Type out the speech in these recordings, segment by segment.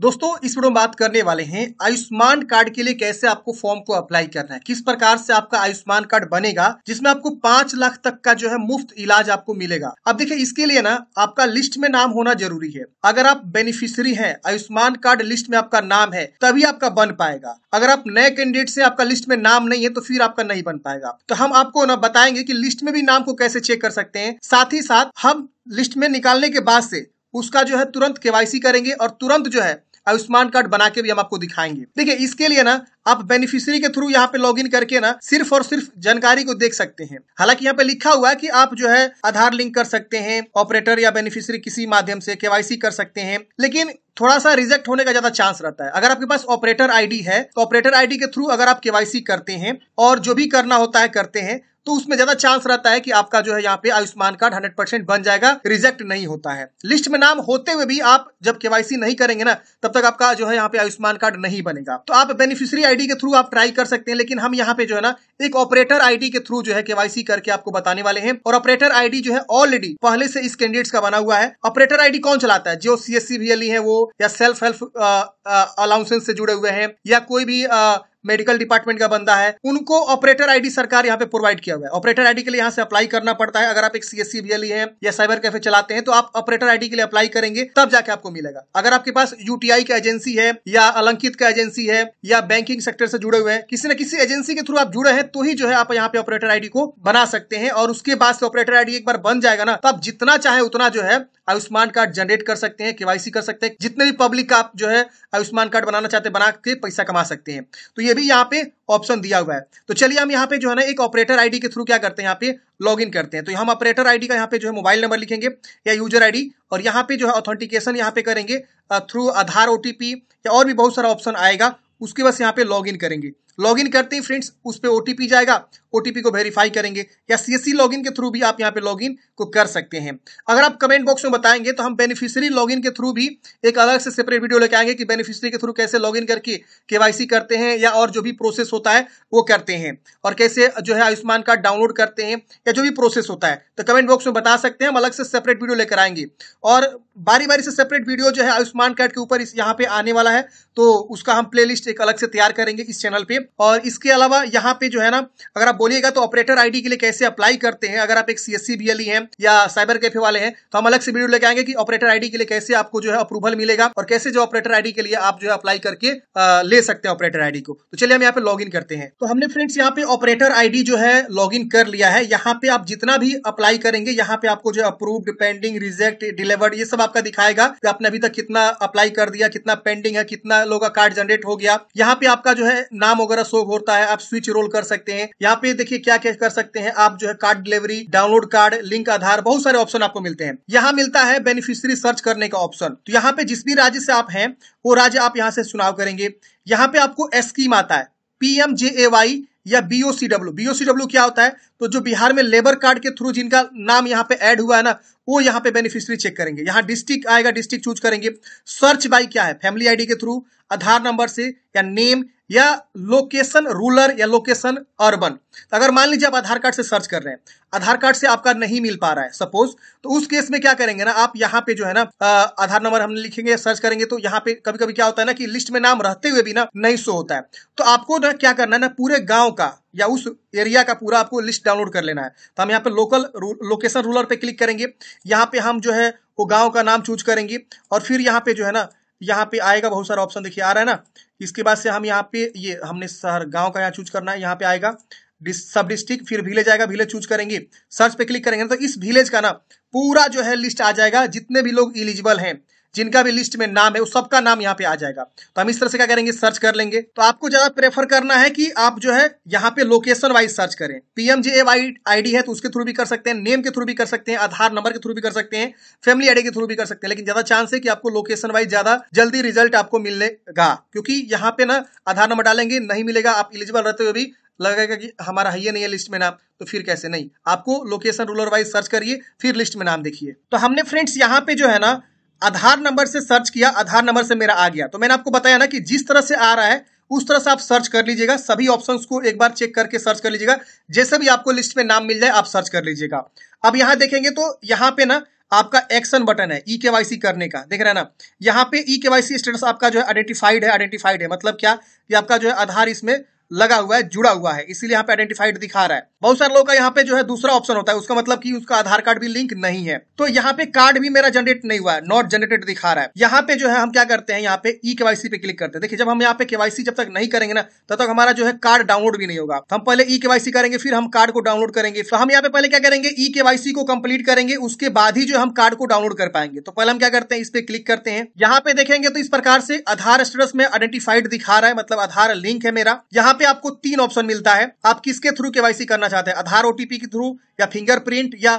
दोस्तों इस वीडियो में बात करने वाले हैं आयुष्मान कार्ड के लिए कैसे आपको फॉर्म को अप्लाई करना है किस प्रकार से आपका आयुष्मान कार्ड बनेगा जिसमें आपको पांच लाख तक का जो है मुफ्त इलाज आपको मिलेगा अब देखिए इसके लिए ना आपका लिस्ट में नाम होना जरूरी है अगर आप बेनिफिशियरी हैं आयुष्मान कार्ड लिस्ट में आपका नाम है तभी आपका बन पाएगा अगर आप नए कैंडिडेट से आपका लिस्ट में नाम नहीं है तो फिर आपका नहीं बन पाएगा तो हम आपको ना बताएंगे की लिस्ट में भी नाम को कैसे चेक कर सकते हैं साथ ही साथ हम लिस्ट में निकालने के बाद से उसका जो है तुरंत केवाईसी करेंगे और तुरंत जो है आयुष्मान कार्ड बना के भी हम आपको दिखाएंगे देखिए इसके लिए ना आप बेनिफिशियरी के थ्रू यहाँ पे लॉगिन करके ना सिर्फ और सिर्फ जानकारी को देख सकते हैं हालांकि यहाँ पे लिखा हुआ है कि आप जो है आधार लिंक कर सकते हैं ऑपरेटर या बेनिफिशियरी किसी माध्यम से केवाईसी कर सकते हैं लेकिन थोड़ा सा रिजेक्ट होने का ज्यादा चांस रहता है अगर आपके पास ऑपरेटर आईडी है तो ऑपरेटर आईडी के थ्रू अगर आप केवाईसी करते हैं और जो भी करना होता है करते हैं तो उसमें ज्यादा चांस रहता है कि आपका जो है यहाँ पे आयुष्मान कार्ड हंड्रेड परसेंट बन जाएगा रिजेक्ट नहीं होता है लिस्ट में नाम होते हुए भी आप जब केवाईसी नहीं करेंगे ना तब तक आपका जो है यहाँ पे आयुष्मान कार्ड नहीं बनेगा तो आप बेनिफिशियरी आईडी के थ्रू आप ट्राई कर सकते हैं लेकिन हम यहाँ पे जो है ना एक ऑपरेटर आईडी के थ्रू जो है केवाईसी करके आपको बताने वाले हैं और ऑपरेटर आईडी जो है ऑलरेडी पहले से इस कैंडिडेट्स का बना हुआ है ऑपरेटर आईडी कौन चलाता है जो सीएससी भी है वो या सेल्फ हेल्प अलाउंसेंस से जुड़े हुए हैं या कोई भी आ, मेडिकल डिपार्टमेंट का बंदा है उनको ऑपरेटर आईडी सरकार यहाँ पे प्रोवाइड किया हुआ है ऑपरेटर आईडी के लिए यहाँ से अप्लाई करना पड़ता है अगर आप एक सीएससी बी है या साइबर कैफे चलाते हैं तो आप ऑपरेटर आईडी के लिए अप्लाई करेंगे तब जाके आपको मिलेगा अगर आपके पास यूटीआई का एजेंसी है या अलंकित का एजेंसी है या बैंकिंग सेक्टर से जुड़े हुए हैं किसी न किसी एजेंसी के थ्रू आप जुड़े हैं तो ही जो है आप यहाँ पे ऑपरेटर आईडी को बना सकते हैं और उसके बाद से ऑपरेटर आईडी एक बार बन जाएगा ना तब जितना चाहे उतना जो है आयुष्मान कार्ड जनरेट कर सकते हैं केवाईसी कर सकते हैं जितने भी पब्लिक आप जो है आयुष्मान कार्ड बनाना चाहते हैं बना के पैसा कमा सकते हैं तो ये भी यहाँ पे ऑप्शन दिया हुआ है तो चलिए हम यहाँ पे जो है ना एक ऑपरेटर आईडी के थ्रू क्या करते हैं यहाँ पे लॉग इन करते हैं तो हम ऑपरेटर आईडी का यहाँ पे जो है मोबाइल नंबर लिखेंगे या यूजर आईडी और यहाँ पे जो है ऑथेंटिकेशन यहाँ पे करेंगे थ्रू आधार ओटीपी या और भी बहुत सारा ऑप्शन आएगा उसके बस यहाँ पे लॉग इन करेंगे लॉग इन करते हैं फ्रेंड्स उस पर ओटीपी जाएगा ओटीपी को वेरीफाई करेंगे या सीएससी लॉगिन के थ्रू भी आप यहाँ पे लॉगिन को कर सकते हैं अगर आप कमेंट बॉक्स में बताएंगे तो हम बेनिफिशियरी लॉगिन के थ्रू भी एक अलग से सेपरेट वीडियो लेके आएंगे कि बेनिफिशियरी के थ्रू कैसे लॉगिन करके केवाईसी करते हैं या और जो भी प्रोसेस होता है वो करते हैं और कैसे जो है आयुष्मान कार्ड डाउनलोड करते हैं या जो भी प्रोसेस होता है तो कमेंट बॉक्स में बता सकते हैं हम अलग से सेपरेट वीडियो लेकर आएंगे और बारी बारी से सेपरेट वीडियो जो है आयुष्मान कार्ड के ऊपर इस यहाँ पे आने वाला है तो उसका हम प्ले एक अलग से तैयार करेंगे इस चैनल पर और इसके अलावा यहाँ पे जो है ना अगर आप बोलिएगा तो ऑपरेटर आईडी के लिए कैसे अप्लाई करते हैं अगर आप एक सीएससी बीएलई e हैं या साइबर कैफे वाले हैं तो हम अलग से वीडियो लेके आएंगे कि ऑपरेटर आईडी के लिए कैसे आपको जो है अप्रूवल मिलेगा और कैसे जो ऑपरेटर आईडी के लिए आप जो है अप्लाई करके ले सकते हैं ऑपरेटर आईडी को तो चलिए हम यहाँ पे लॉग करते हैं तो हमने फ्रेंड्स यहाँ पे ऑपरेटर आईडी जो है लॉग कर लिया है यहाँ पे आप जितना भी अप्लाई करेंगे यहाँ पे आपको जो अप्रूव पेंडिंग रिजेक्ट डिलीवर्ड ये सब आपका दिखाएगा कि आपने अभी तक कितना अप्लाई कर दिया कितना पेंडिंग है कितना लोगों का कार्ड जनरेट हो गया यहाँ पे आपका जो है नाम होगा वगैरह शो होता है आप स्विच रोल कर सकते हैं यहाँ पे देखिए क्या क्या कर सकते हैं आप जो है card delivery download card link Aadhaar बहुत सारे ऑप्शन आपको मिलते हैं यहाँ मिलता है बेनिफिशियरी सर्च करने का ऑप्शन तो यहाँ पे जिस भी राज्य से आप हैं वो राज्य आप यहाँ से चुनाव करेंगे यहाँ पे आपको स्कीम आता है पीएमजेएवाई या बीओसीडब्ल्यू बीओसीडब्ल्यू क्या होता है तो जो बिहार में लेबर कार्ड के थ्रू जिनका नाम यहाँ पे ऐड हुआ है ना वो यहाँ पे बेनिफिशियरी चेक करेंगे यहाँ डिस्ट्रिक्ट आएगा डिस्ट्रिक्ट चूज करेंगे सर्च बाई क्या है फैमिली आईडी के थ्रू आधार नंबर से या नेम या लोकेशन रूलर या लोकेशन अर्बन तो अगर मान लीजिए आप आधार कार्ड से सर्च कर रहे हैं आधार कार्ड से आपका नहीं मिल पा रहा है सपोज तो उस केस में क्या करेंगे ना आप यहाँ पे जो है ना आधार नंबर हम लिखेंगे सर्च करेंगे तो यहाँ पे कभी कभी क्या होता है ना कि लिस्ट में नाम रहते हुए भी ना नहीं सो होता है तो आपको ना क्या करना है ना पूरे गाँव का या उस एरिया का पूरा आपको लिस्ट डाउनलोड कर लेना है तो हम यहाँ पे लोकल रू, लोकेशन रूलर पे क्लिक करेंगे यहाँ पे हम जो है वो गांव का नाम चूज करेंगे और फिर यहाँ पे जो है ना यहाँ पे आएगा बहुत सारा ऑप्शन देखिए आ रहा है ना इसके बाद से हम यहाँ पे ये हमने शहर गाँव का यहाँ चूज करना है यहाँ पे आएगा सब डिस्ट्रिक्ट फिर विलेज आएगा विलेज चूज करेंगे सर्च पे क्लिक करेंगे तो इस विलेज का ना पूरा जो है लिस्ट आ जाएगा जितने भी लोग इलिजिबल हैं जिनका भी लिस्ट में नाम है उस सबका नाम यहाँ पे आ जाएगा तो हम इस तरह से क्या करेंगे सर्च कर लेंगे तो आपको ज्यादा प्रेफर करना है कि आप जो है यहाँ पे लोकेशन वाइज सर्च करें पीएमजे वाई आईडी है तो उसके थ्रू भी कर सकते हैं नेम के थ्रू भी कर सकते हैं आधार नंबर के थ्रू भी कर सकते हैं फैमिली आईडी के थ्रू भी कर सकते हैं लेकिन ज्यादा चांस है कि आपको लोकेशन वाइज ज्यादा जल्दी रिजल्ट आपको मिलेगा क्योंकि यहाँ पे ना आधार नंबर डालेंगे नहीं मिलेगा आप इलिजिबल रहते हुए भी लगेगा कि हमारा है नहीं है लिस्ट में नाम तो फिर कैसे नहीं आपको लोकेशन रूलर वाइज सर्च करिए फिर लिस्ट में नाम देखिए तो हमने फ्रेंड्स यहाँ पे जो है ना आधार नंबर से सर्च किया आधार नंबर से मेरा आ गया तो मैंने आपको बताया ना कि जिस तरह से आ रहा है उस तरह से आप सर्च कर लीजिएगा सभी ऑप्शंस को एक बार चेक करके सर्च कर लीजिएगा जैसे भी आपको लिस्ट में नाम मिल जाए आप सर्च कर लीजिएगा अब यहां देखेंगे तो यहां पे ना आपका एक्शन बटन है ई सी करने का देख रहे हैं ना यहाँ पे ई सी स्टेटस आपका जो है आइडेंटिफाइड है आइडेंटिफाइड है मतलब क्या कि आपका जो है आधार इसमें लगा हुआ है जुड़ा हुआ है इसीलिए यहाँ पे आइडेंटिफाइड दिखा रहा है बहुत सारे लोगों का यहाँ पे जो है दूसरा ऑप्शन होता है उसका मतलब कि उसका आधार कार्ड भी लिंक नहीं है तो यहाँ पे कार्ड भी मेरा जनरेट नहीं हुआ है नॉट जनरेटेड दिखा रहा है यहाँ पे जो है हम क्या करते हैं यहाँ पे ई केवाईसी पे क्लिक करते हैं देखिए जब हम यहाँ पे केवासी जब तक नहीं करेंगे ना तब तो तक हमारा जो है कार्ड डाउनलोड भी नहीं होगा तो हम पहले ई केवासी करेंगे फिर हम कार्ड को डाउनलोड करेंगे तो हम यहाँ पे पहले क्या करेंगे ई केवासी को कम्प्लीट करेंगे उसके बाद ही जो हम कार्ड को डाउनलोड कर पाएंगे तो पहले हम क्या करते हैं इस पे क्लिक करते हैं यहाँ पे देखेंगे तो इस प्रकार से आधार स्टेटस में आइडेंटिफाइड दिखा रहा है मतलब आधार लिंक है मेरा यहाँ पे आपको तीन ऑप्शन मिलता है आप किसके थ्रू केवाईसी करना चाहते हैं आधार ओटीपी के थ्रू या फिंगरप्रिंट या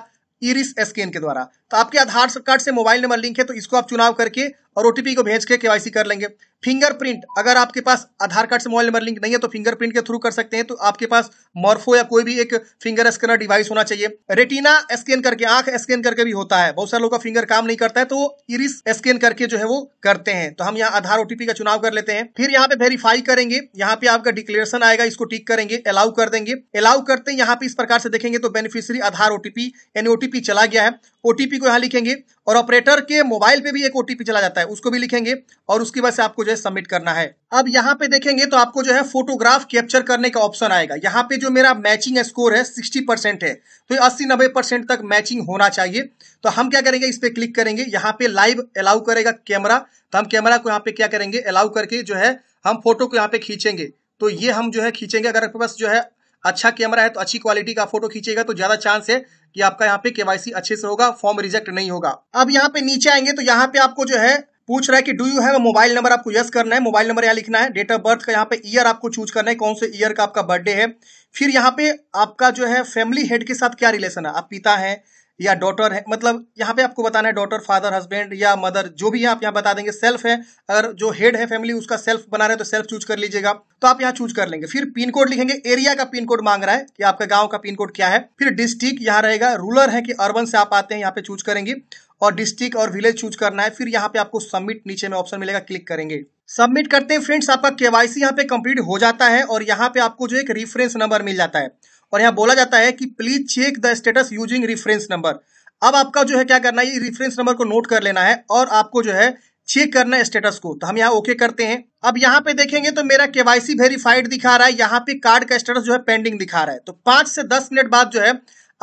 इरिस स्कैन के द्वारा तो आपके आधार कार्ड से मोबाइल नंबर लिंक है तो इसको आप चुनाव करके और ओटीपी को भेज के केवाईसी कर लेंगे फिंगरप्रिंट अगर आपके पास आधार कार्ड से मोबाइल नंबर लिंक नहीं है तो फिंगरप्रिंट के थ्रू कर सकते हैं तो आपके पास मॉर्फो या कोई भी एक फिंगर स्कैनर डिवाइस होना चाहिए रेटिना स्कैन करके आंख स्कैन करके भी होता है बहुत सारे लोगों का फिंगर काम नहीं करता है तो इरिस स्कैन करके जो है वो करते हैं तो हम यहाँ आधार ओटीपी का चुनाव कर लेते हैं फिर यहाँ पे वेरीफाई करेंगे यहाँ पे आपका डिक्लेरेशन आएगा इसको टिक करेंगे अलाउ कर देंगे अलाउ करते यहाँ पे इस प्रकार से देखेंगे तो बेनिफिशियरी आधार ओटीपी यानी ओटीपी चला गया है ओटीपी ओटीपी को यहाँ लिखेंगे और ऑपरेटर के मोबाइल पे भी एक ओटीपी चला जाता है उसको भी लिखेंगे और उसकी वजह से आपको जो है सबमिट करना है अब यहाँ पे देखेंगे तो आपको जो है फोटोग्राफ कैप्चर करने का ऑप्शन आएगा यहाँ पे जो मेरा मैचिंग स्कोर है सिक्सटी परसेंट है तो अस्सी नब्बे परसेंट तक मैचिंग होना चाहिए तो हम क्या करेंगे इस पर क्लिक करेंगे यहाँ पे लाइव अलाउ करेगा कैमरा तो हम कैमरा को यहाँ पे क्या करेंगे अलाउ करके जो है हम फोटो को यहाँ पे खींचेंगे तो ये हम जो है खींचेंगे अगर आपके पास जो है अच्छा कैमरा है तो अच्छी क्वालिटी का फोटो खींचेगा तो ज्यादा चांस है कि आपका यहाँ पे केवाईसी अच्छे से होगा फॉर्म रिजेक्ट नहीं होगा अब यहाँ पे नीचे आएंगे तो यहाँ पे आपको जो है पूछ रहा है कि do you have mobile number आपको यस करना है मोबाइल नंबर यहाँ लिखना है डेट ऑफ बर्थ का यहाँ पे ईयर आपको चूज करना है कौन से ईयर का आपका बर्थडे है फिर यहाँ पे आपका जो है फैमिली हेड के साथ क्या रिलेशन है आप पिता हैं या डॉटर है मतलब यहाँ पे आपको बताना है डॉटर फादर हस्बैंड या मदर जो भी है आप यहाँ बता देंगे सेल्फ है अगर जो हेड है फैमिली उसका सेल्फ बना रहे तो सेल्फ चूज कर लीजिएगा तो आप यहाँ चूज कर लेंगे फिर पिन कोड लिखेंगे एरिया का पिन कोड मांग रहा है कि आपका गाँव का पिन कोड क्या है फिर डिस्ट्रिक्ट यहाँ रहेगा रूरल है कि अर्बन से आप आते हैं यहाँ पे चूज करेंगे और डिस्ट्रिक्ट और विलेज चूज करना है फिर यहाँ पे आपको सबमिट नीचे में ऑप्शन मिलेगा क्लिक करेंगे सबमिट करते हैं फ्रेंड्स आपका केवाईसी यहाँ पे कंप्लीट हो जाता है और यहाँ पे आपको जो एक रेफरेंस नंबर मिल जाता है और यहाँ बोला जाता है कि please check the status using reference number अब आपका जो है क्या करना है ये रिफरेंस नंबर को नोट कर लेना है और आपको जो है चेक करना है स्टेटस को तो हम यहाँ ओके करते हैं अब यहाँ पे देखेंगे तो मेरा केवाईसी वेरीफाइड दिखा रहा है यहाँ पे कार्ड का स्टेटस जो है पेंडिंग दिखा रहा है तो पांच से दस मिनट बाद जो है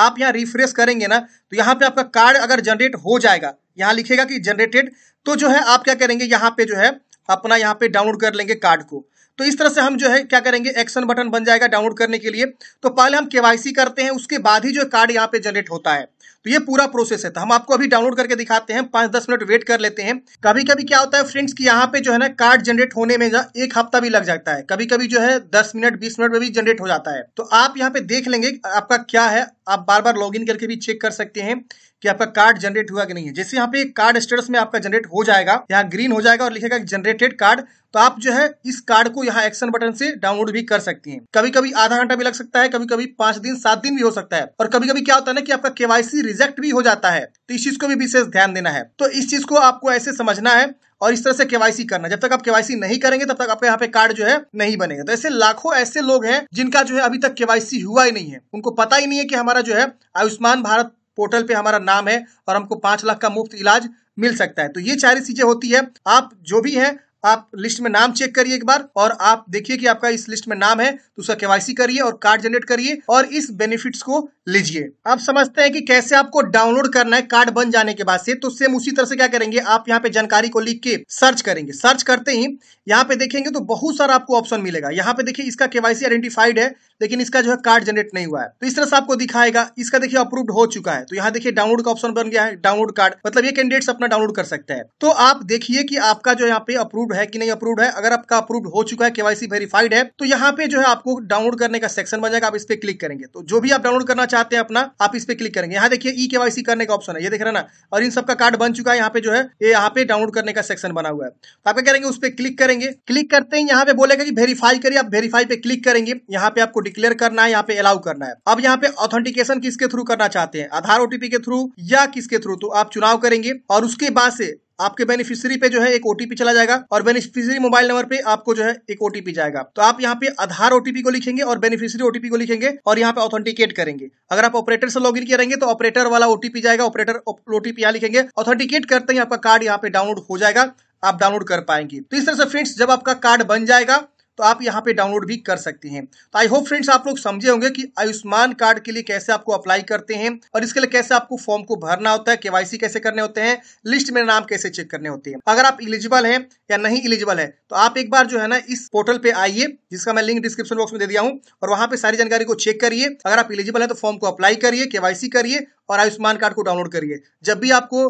आप यहाँ रिफ्रेश करेंगे ना तो यहाँ पे आपका कार्ड अगर जनरेट हो जाएगा यहाँ लिखेगा कि जनरेटेड तो जो है आप क्या करेंगे यहाँ पे जो है अपना यहाँ पे डाउनलोड कर लेंगे कार्ड को तो इस तरह से हम जो है क्या करेंगे एक्शन बटन बन जाएगा डाउनलोड करने के लिए तो पहले हम केवाईसी करते हैं उसके बाद ही जो कार्ड यहाँ पे जनरेट होता है तो ये पूरा प्रोसेस है तो हम आपको अभी डाउनलोड करके दिखाते हैं पांच दस मिनट वेट कर लेते हैं कभी कभी क्या होता है फ्रेंड्स कि यहाँ पे जो है ना कार्ड जनरेट होने में एक हफ्ता भी लग जाता है कभी कभी जो है दस मिनट बीस मिनट में भी जनरेट हो जाता है तो आप यहाँ पे देख लेंगे आपका क्या है आप बार बार लॉग करके भी चेक कर सकते हैं कि आपका कार्ड जनरेट हुआ कि नहीं है जैसे यहाँ पे कार्ड स्टेटस में आपका जनरेट हो जाएगा यहाँ ग्रीन हो जाएगा और लिखेगा जनरेटेड कार्ड तो आप जो है इस कार्ड को यहाँ एक्शन बटन से डाउनलोड भी कर सकती हैं कभी कभी आधा घंटा भी लग सकता है कभी कभी पांच दिन सात दिन भी हो सकता है और कभी कभी क्या होता है ना कि आपका केवाईसी रिजेक्ट भी हो जाता है तो इस चीज को भी विशेष ध्यान देना है तो इस चीज को आपको ऐसे समझना है और इस तरह से केवाईसी करना जब तक आप केवाईसी नहीं करेंगे तब तक आपके यहाँ पे कार्ड जो है नहीं बनेगा तो ऐसे लाखों ऐसे लोग हैं जिनका जो है अभी तक केवाईसी हुआ ही नहीं है उनको पता ही नहीं है कि हमारा जो है आयुष्मान भारत पोर्टल पे हमारा नाम है और हमको पांच लाख का मुफ्त इलाज मिल सकता है तो ये सारी चीजें होती है आप जो भी है आप लिस्ट में नाम चेक करिए एक बार और आप देखिए कि आपका इस लिस्ट में नाम है तो उसका केवाईसी करिए और कार्ड जनरेट करिए और इस बेनिफिट्स को लीजिए आप समझते हैं कि कैसे आपको डाउनलोड करना है कार्ड बन जाने के बाद से तो सेम उसी तरह से क्या करेंगे आप यहाँ पे जानकारी को लिख के सर्च करेंगे सर्च करते ही यहाँ पे देखेंगे तो बहुत सारा आपको ऑप्शन मिलेगा यहाँ पे देखिए इसका केवासी आइडेंटिफाइड है लेकिन इसका जो है कार्ड जनरेट नहीं हुआ है तो इस तरह से आपको दिखाएगा इसका देखिए अप्रूव हो चुका है तो यहाँ देखिए डाउनलोड का ऑप्शन बन गया है डाउनलोड कार्ड मतलब ये कैंडिडेट्स अपना डाउनलोड कर सकते हैं तो आप देखिए कि आपका जो यहाँ पे अप्रूव्ड है कि नहीं अप्रूव है अगर आपका अप्रूव हो चुका है केवासी वेरीफाइड है तो यहाँ पे जो है आपको डाउनलोड करने का सेक्शन बन जाएगा आप इस पर क्लिक करेंगे तो जो भी आप डाउनलोड करना चाहते हैं अपना आप इस पर क्लिक करेंगे यहाँ देखिए ई केवासी करने का ऑप्शन है ये देख रहे ना और इन सबका कार्ड बन चुका है यहाँ पे जो है ये यहाँ पे डाउनलोड करने का सेक्शन बना हुआ है तो आप क्या करेंगे उस पर क्लिक करेंगे क्लिक करते ही यहाँ पे बोलेगा कि वेरीफाई करिए आप वेरीफाई पे क्लिक करेंगे यहाँ पे आपको डिक्लेयर करना है यहाँ पे अलाउ करना है अब यहाँ पे ऑथेंटिकेशन किसके थ्रू करना चाहते हैं आधार ओटीपी के थ्रू या किसके थ्रू तो आप चुनाव करेंगे और उसके बाद से आपके बेनिफिशियरी पे जो है एक ओटीपी चला जाएगा और बेनिफिशियरी मोबाइल नंबर पे आपको जो है एक ओटीपी जाएगा तो आप यहाँ पे आधार ओटीपी को लिखेंगे और बेनिफिशियरी ओटीपी को लिखेंगे और यहाँ पे ऑथेंटिकेट करेंगे अगर आप ऑपरेटर से लॉग इन करेंगे तो ऑपरेटर वाला ओटीपी जाएगा ऑपरेटर ओटीपी यहाँ लिखेंगे ऑथेंटिकेट करते ही आपका कार्ड यहाँ पे डाउनलोड हो जाएगा आप डाउनलोड कर पाएंगे तो इस तरह से फ्रेंड्स जब आपका कार्ड बन जाएगा तो आप यहाँ पे डाउनलोड भी कर सकते हैं तो आई होप फ्रेंड्स आप लोग समझे होंगे कि आयुष्मान कार्ड के लिए कैसे आपको अप्लाई करते हैं और इसके लिए कैसे आपको फॉर्म को भरना होता है केवाईसी कैसे करने होते हैं लिस्ट में नाम कैसे चेक करने होते हैं अगर आप इलिजिबल है या नहीं इलिजिबल है तो आप एक बार जो है ना इस पोर्टल पे आइए जिसका मैं लिंक डिस्क्रिप्शन बॉक्स में दे दिया हूँ और वहां पे सारी जानकारी को चेक करिए अगर आप इलिजिबल है तो फॉर्म को अप्लाई करिए केवासी करिए और आयुष्मान कार्ड को डाउनलोड करिए जब भी आपको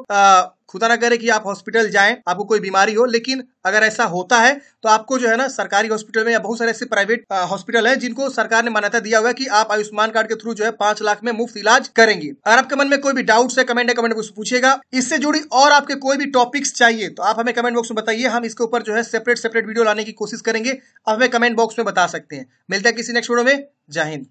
खुदा ना करे कि आप हॉस्पिटल जाएं आपको कोई बीमारी हो लेकिन अगर ऐसा होता है तो आपको जो है ना सरकारी हॉस्पिटल में या बहुत सारे ऐसे प्राइवेट हॉस्पिटल हैं जिनको सरकार ने मान्यता दिया हुआ है कि आप आयुष्मान कार्ड के थ्रू जो है पांच लाख में मुफ्त इलाज करेंगे अगर आपके मन में कोई भी डाउट है कमेंट है कमेंट बॉक्स पूछेगा इससे जुड़ी और आपके कोई भी टॉपिक्स चाहिए तो आप हमें कमेंट बॉक्स में बताइए हम इसके ऊपर जो है सेपरेट सेपरेट वीडियो लाने की कोशिश करेंगे आप हमें कमेंट बॉक्स में बता सकते हैं मिलता है किसी नेक्स्ट वीडियो में जय हिंद